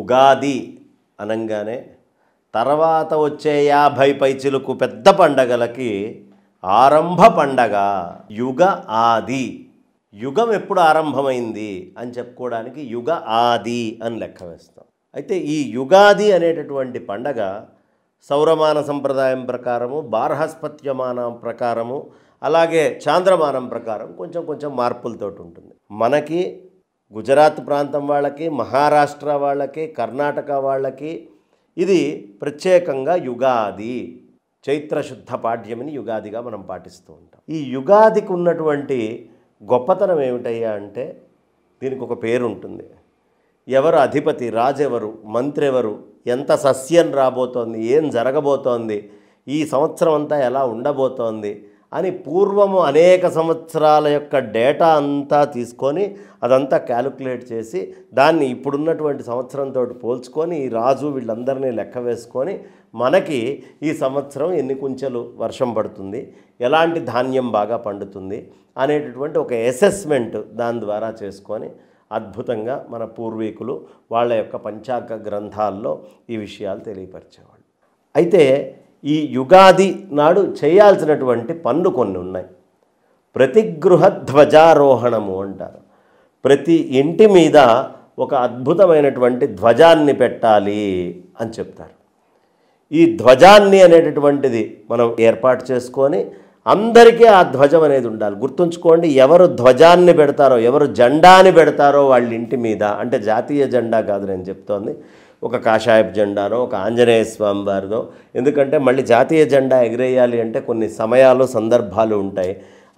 ఉగాది అనంగానే తర్వాత వచ్చే యాభై పైచిలకు పెద్ద పండగలకి ఆరంభ పండగ యుగ ఆది యుగం ఎప్పుడు ఆరంభమైంది అని చెప్పుకోవడానికి యుగ ఆది అని లెక్క వేస్తాం అయితే ఈ యుగాది అనేటటువంటి పండగ సౌరమాన సంప్రదాయం ప్రకారము బార్హస్పత్యమానం ప్రకారము అలాగే చాంద్రమానం ప్రకారం కొంచెం కొంచెం మార్పులతోటి ఉంటుంది మనకి గుజరాత్ ప్రాంతం వాళ్ళకి మహారాష్ట్ర వాళ్ళకి కర్ణాటక వాళ్ళకి ఇది ప్రత్యేకంగా యుగాది చైత్రశుద్ధ పాఠ్యమని యుగాదిగా మనం పాటిస్తూ ఉంటాం ఈ యుగాదికి ఉన్నటువంటి గొప్పతనం ఏమిటయ్యా అంటే దీనికి ఒక పేరు ఉంటుంది ఎవరు అధిపతి రాజెవరు మంత్రి ఎవరు ఎంత సస్యం రాబోతోంది ఏం జరగబోతోంది ఈ సంవత్సరం అంతా ఎలా ఉండబోతోంది అని పూర్వము అనేక సంవత్సరాల యొక్క డేటా అంతా తీసుకొని అదంతా క్యాలిక్యులేట్ చేసి దాన్ని ఇప్పుడున్నటువంటి సంవత్సరంతో పోల్చుకొని ఈ రాజు వీళ్ళందరినీ లెక్క వేసుకొని మనకి ఈ సంవత్సరం ఎన్ని కుంచెలు వర్షం పడుతుంది ఎలాంటి ధాన్యం బాగా పండుతుంది అనేటటువంటి ఒక అసెస్మెంట్ దాని ద్వారా చేసుకొని అద్భుతంగా మన పూర్వీకులు వాళ్ళ యొక్క పంచాంగ గ్రంథాల్లో ఈ విషయాలు తెలియపరిచేవాళ్ళు అయితే ఈ యుగాది నాడు చేయాల్సినటువంటి పనులు కొన్ని ఉన్నాయి ప్రతి గృహ ధ్వజారోహణము అంటారు ప్రతి ఇంటి మీద ఒక అద్భుతమైనటువంటి ధ్వజాన్ని పెట్టాలి అని చెప్తారు ఈ ధ్వజాన్ని అనేటటువంటిది మనం ఏర్పాటు చేసుకొని అందరికీ ఆ ధ్వజం అనేది ఉండాలి గుర్తుంచుకోండి ఎవరు ధ్వజాన్ని పెడతారో ఎవరు జెండాని పెడతారో వాళ్ళ ఇంటి మీద అంటే జాతీయ జెండా కాదు నేను చెప్తోంది ఒక కాషాయపు జెండానో ఒక ఆంజనేయ స్వామి వారిదో ఎందుకంటే మళ్ళీ జాతీయ జెండా ఎగిరేయాలి అంటే కొన్ని సమయాలు సందర్భాలు ఉంటాయి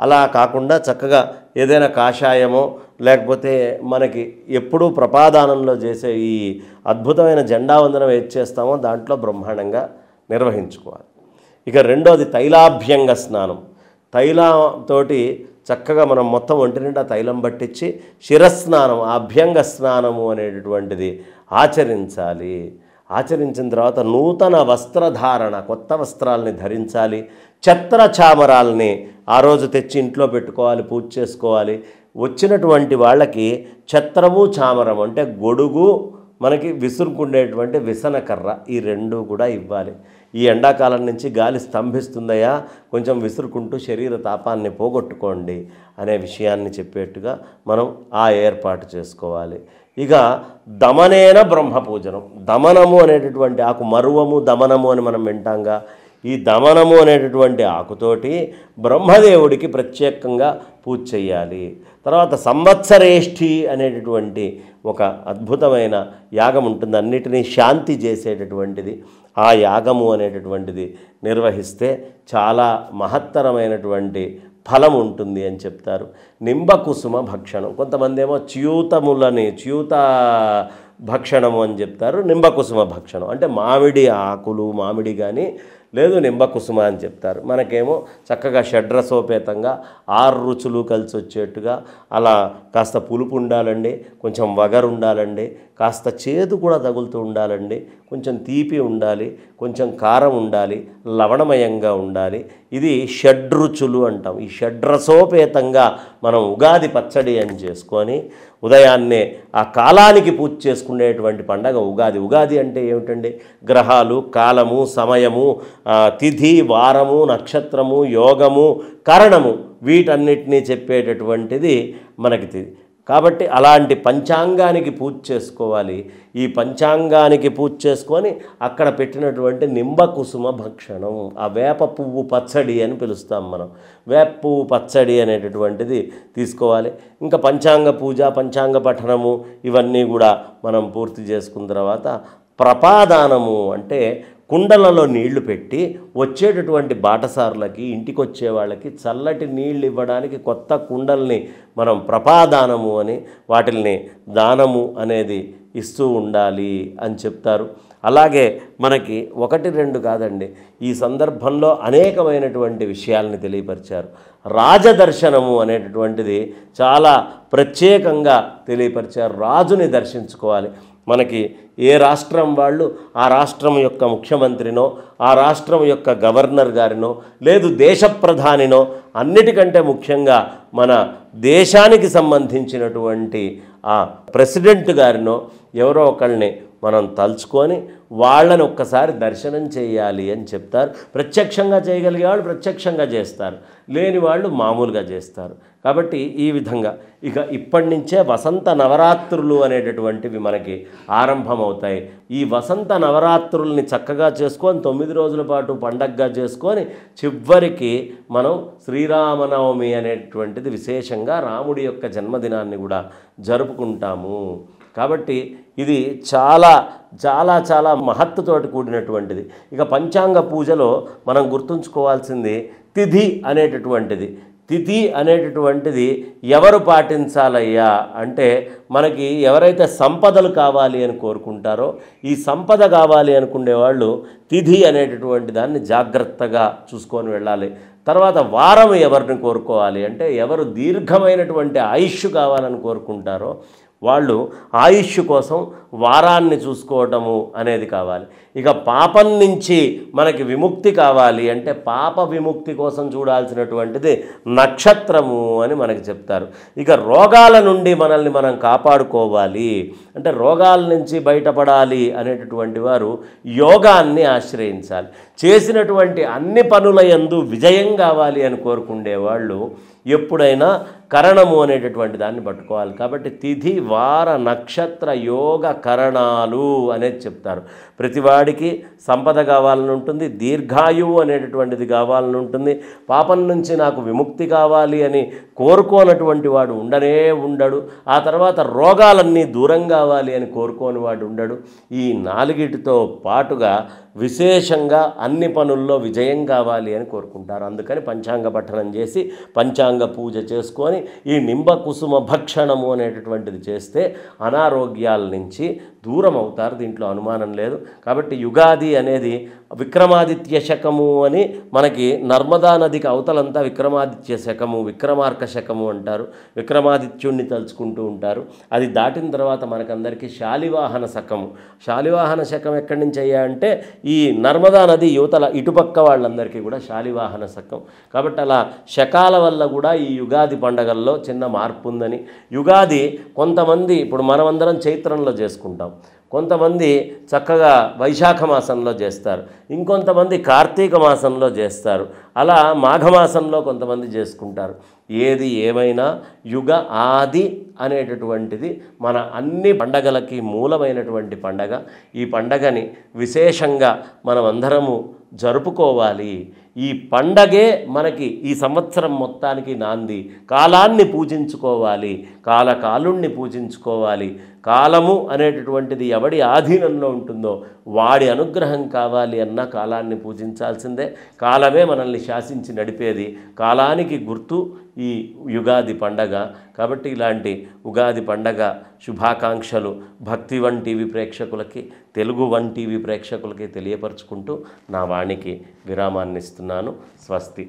అలా కాకుండా చక్కగా ఏదైనా కాషాయమో లేకపోతే మనకి ఎప్పుడూ ప్రపాదానంలో చేసే ఈ అద్భుతమైన జెండా వందనం ఏది చేస్తామో దాంట్లో బ్రహ్మాండంగా నిర్వహించుకోవాలి ఇక రెండోది తైలాభ్యంగ స్నానం తైలంతోటి చక్కగా మనం మొత్తం ఒంటి నిండా తైలం పట్టించి శిరస్నానం అభ్యంగ స్నానము అనేటటువంటిది ఆచరించాలి ఆచరించిన తర్వాత నూతన వస్త్రధారణ కొత్త వస్త్రాలని ధరించాలి చత్ర చామరాల్ని ఆ రోజు తెచ్చి ఇంట్లో పెట్టుకోవాలి పూజ చేసుకోవాలి వచ్చినటువంటి వాళ్ళకి ఛత్రము చామరం అంటే గొడుగు మనకి విసురుకుండేటువంటి విసనకర్ర ఈ రెండు కూడా ఇవ్వాలి ఈ ఎండాకాలం నుంచి గాలి స్తంభిస్తుందయా కొంచెం విసురుకుంటూ శరీర తాపాన్ని పోగొట్టుకోండి అనే విషయాన్ని చెప్పేట్టుగా మనం ఆ ఏర్పాటు చేసుకోవాలి ఇక దమనేన బ్రహ్మపూజనం దమనము అనేటటువంటి ఆకు మరువము దమనము అని మనం వింటాంగా ఈ దమనము అనేటటువంటి ఆకుతోటి బ్రహ్మదేవుడికి ప్రత్యేకంగా పూజ చేయాలి తర్వాత సంవత్సరేష్ఠి అనేటటువంటి ఒక అద్భుతమైన యాగం ఉంటుంది అన్నిటినీ శాంతి చేసేటటువంటిది ఆ యాగము అనేటటువంటిది నిర్వహిస్తే చాలా మహత్తరమైనటువంటి ఫలం ఉంటుంది అని చెప్తారు నింబకుసుమ భక్షణం కొంతమంది ఏమో చ్యూతములని చ్యూత భక్షణము అని చెప్తారు నింబకుసుమ భక్షణం అంటే మామిడి ఆకులు మామిడి కానీ లేదు నింబకుసుమ అని చెప్తారు మనకేమో చక్కగా షడ్రసోపేతంగా ఆరు రుచులు కలిసి వచ్చేట్టుగా అలా కాస్త పులుపు ఉండాలండి కొంచెం వగరు ఉండాలండి కాస్త చేదు కూడా తగులుతూ ఉండాలండి కొంచెం తీపి ఉండాలి కొంచెం కారం ఉండాలి లవణమయంగా ఉండాలి ఇది షడ్రుచులు అంటాం ఈ షడ్రసోపేతంగా మనం ఉగాది పచ్చడి అని చేసుకొని ఉదయాన్నే ఆ కాలానికి పూజ చేసుకునేటువంటి పండగ ఉగాది ఉగాది అంటే ఏమిటండి గ్రహాలు కాలము సమయము తిథి వారము నక్షత్రము యోగము కరణము వీటన్నిటినీ చెప్పేటటువంటిది మనకి కాబట్టి అలాంటి పంచాంగానికి పూజ చేసుకోవాలి ఈ పంచాంగానికి పూజ చేసుకొని అక్కడ పెట్టినటువంటి నింబ కుసుమ భక్షణం ఆ వేప పువ్వు పచ్చడి అని పిలుస్తాం మనం వేప పువ్వు పచ్చడి అనేటటువంటిది తీసుకోవాలి ఇంకా పంచాంగ పూజ పంచాంగ పఠనము ఇవన్నీ కూడా మనం పూర్తి చేసుకున్న తర్వాత ప్రపాదానము అంటే కుండలలో నీళ్లు పెట్టి వచ్చేటటువంటి బాటసారులకి ఇంటికి వచ్చే వాళ్ళకి చల్లటి నీళ్ళు ఇవ్వడానికి కొత్త కుండల్ని మనం ప్రపాదానము అని వాటిల్ని దానము అనేది ఇస్తూ ఉండాలి అని చెప్తారు అలాగే మనకి ఒకటి రెండు కాదండి ఈ సందర్భంలో అనేకమైనటువంటి విషయాల్ని తెలియపరిచారు రాజదర్శనము అనేటటువంటిది చాలా ప్రత్యేకంగా తెలియపరిచారు రాజుని దర్శించుకోవాలి మనకి ఏ రాష్ట్రం వాళ్ళు ఆ రాష్ట్రం యొక్క ముఖ్యమంత్రినో ఆ రాష్ట్రం యొక్క గవర్నర్ గారినో లేదు దేశ ప్రధానినో అన్నిటికంటే ముఖ్యంగా మన దేశానికి సంబంధించినటువంటి ఆ ప్రెసిడెంట్ గారినో ఎవరో ఒకళ్ళని మనం తలుచుకొని వాళ్ళని ఒక్కసారి దర్శనం చేయాలి అని చెప్తారు ప్రత్యక్షంగా చేయగలిగే వాళ్ళు ప్రత్యక్షంగా చేస్తారు లేని వాళ్ళు మామూలుగా చేస్తారు కాబట్టి ఈ విధంగా ఇక ఇప్పటి నుంచే వసంత నవరాత్రులు అనేటటువంటివి మనకి ఆరంభమవుతాయి ఈ వసంత నవరాత్రుల్ని చక్కగా చేసుకొని తొమ్మిది రోజుల పాటు పండగగా చేసుకొని చివరికి మనం శ్రీరామనవమి అనేటువంటిది విశేషంగా రాముడి యొక్క జన్మదినాన్ని కూడా జరుపుకుంటాము కాబట్టి ఇది చాలా చాలా చాలా మహత్తుతో కూడినటువంటిది ఇక పంచాంగ పూజలో మనం గుర్తుంచుకోవాల్సింది తిథి అనేటటువంటిది తిథి అనేటటువంటిది ఎవరు పాటించాలయ్యా అంటే మనకి ఎవరైతే సంపదలు కావాలి అని కోరుకుంటారో ఈ సంపద కావాలి అనుకునే వాళ్ళు తిథి అనేటటువంటి దాన్ని జాగ్రత్తగా చూసుకొని వెళ్ళాలి తర్వాత వారం ఎవరిని కోరుకోవాలి అంటే ఎవరు దీర్ఘమైనటువంటి ఆయుష్ కావాలని కోరుకుంటారో వాళ్ళు ఆయుష్ కోసం వారాన్ని చూసుకోవటము అనేది కావాలి ఇక పాపం నుంచి మనకి విముక్తి కావాలి అంటే పాప విముక్తి కోసం చూడాల్సినటువంటిది నక్షత్రము అని మనకి చెప్తారు ఇక రోగాల నుండి మనల్ని మనం కాపాడుకోవాలి అంటే రోగాల నుంచి బయటపడాలి అనేటటువంటి వారు యోగాన్ని ఆశ్రయించాలి చేసినటువంటి అన్ని పనుల ఎందు విజయం కావాలి అని కోరుకుండే వాళ్ళు ఎప్పుడైనా కరణము అనేటటువంటి దాన్ని పట్టుకోవాలి కాబట్టి తిథి వార నక్షత్ర యోగ కరణాలు అనేది చెప్తారు ప్రతివాడికి సంపద కావాలని ఉంటుంది దీర్ఘాయువు అనేటటువంటిది కావాలని ఉంటుంది పాపం నుంచి నాకు విముక్తి కావాలి అని కోరుకోనటువంటి వాడు ఉండనే ఉండడు ఆ తర్వాత రోగాలన్నీ దూరం కావాలి అని కోరుకోని వాడు ఉండడు ఈ నాలుగిటితో పాటుగా విశేషంగా అన్ని పనుల్లో విజయం కావాలి అని కోరుకుంటారు అందుకని పంచాంగ పఠనం చేసి పంచాంగ పూజ చేసుకొని ఈ నింబ కుసుమ భక్షణము అనేటటువంటిది చేస్తే అనారోగ్యాల నుంచి దూరం అవుతారు దీంట్లో అనుమానం లేదు కాబట్టి యుగాది అనేది విక్రమాదిత్య శకము అని మనకి నర్మదా నదికి అవతలంతా విక్రమాదిత్య శకము విక్రమార్క శకము అంటారు విక్రమాదిత్యుణ్ణి తలుచుకుంటూ ఉంటారు అది దాటిన తర్వాత మనకందరికీ శాలివాహన శకము శాలివాహన శకం ఎక్కడి నుంచి అయ్యా అంటే ఈ నర్మదా నది యువతల ఇటుపక్క వాళ్ళందరికీ కూడా శాలివాహన సక్కం కాబట్టి అలా శకాల వల్ల కూడా ఈ యుగాది పండగల్లో చిన్న మార్పు ఉందని యుగాది కొంతమంది ఇప్పుడు మనమందరం చైత్రంలో చేసుకుంటాం కొంతమంది చక్కగా వైశాఖ మాసంలో చేస్తారు ఇంకొంతమంది కార్తీక మాసంలో చేస్తారు అలా మాఘమాసంలో కొంతమంది చేసుకుంటారు ఏది ఏమైనా యుగ ఆది అనేటటువంటిది మన అన్ని పండగలకి మూలమైనటువంటి పండగ ఈ పండగని విశేషంగా మనమందరము జరుపుకోవాలి ఈ పండగే మనకి ఈ సంవత్సరం మొత్తానికి నాంది కాలాన్ని పూజించుకోవాలి కాలకాలుణ్ణి పూజించుకోవాలి కాలము అనేటటువంటిది ఎవడి ఆధీనంలో ఉంటుందో వాడి అనుగ్రహం కావాలి అన్న కాలాన్ని పూజించాల్సిందే కాలమే మనల్ని శాసించి నడిపేది కాలానికి గుర్తు ఈ యుగాది పండగ కాబట్టి ఇలాంటి ఉగాది పండగ శుభాకాంక్షలు భక్తి వన్ టీవీ ప్రేక్షకులకి తెలుగు వన్ టీవీ ప్రేక్షకులకి తెలియపరుచుకుంటూ నా వాణికి విరామాన్ని ఇస్తున్నాను స్వస్తి